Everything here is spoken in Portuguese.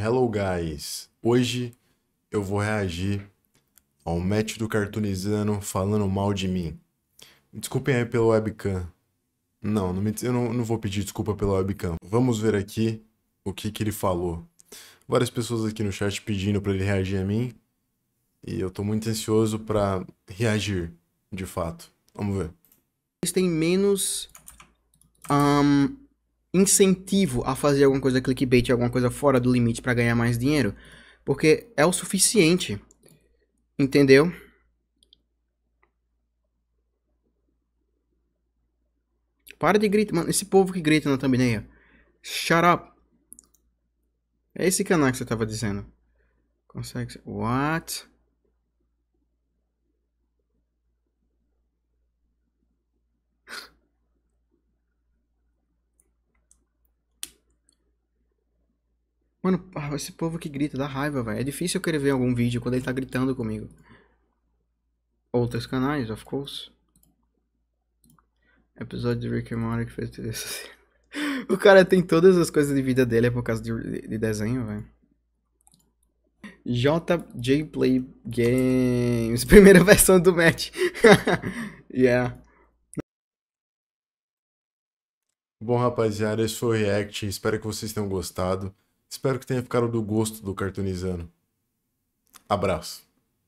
Hello guys! Hoje eu vou reagir ao match do falando mal de mim. Desculpem aí pelo webcam. Não, não me, eu não, não, vou pedir desculpa pelo webcam. Vamos ver aqui o que, que ele falou. Várias pessoas aqui no chat pedindo para ele reagir a mim. E eu tô muito ansioso para reagir, de fato. Vamos ver. Eles têm menos um, incentivo a fazer alguma coisa clickbait, alguma coisa fora do limite para ganhar mais dinheiro, porque é o suficiente. Entendeu? Para de gritar, mano, esse povo que grita na thumbnail. Shut up. É esse canal que você tava dizendo. Consegue. What? Mano, esse povo que grita dá raiva, velho. É difícil eu querer ver algum vídeo quando ele tá gritando comigo. Outros canais, of course. Episódio de Rick and Morty que fez isso. o cara tem todas as coisas de vida dele é por causa de, de desenho, velho. JJ Play Games, primeira versão do match. yeah. Bom, rapaziada, esse foi o React. Espero que vocês tenham gostado. Espero que tenha ficado do gosto do cartunizando. Abraço.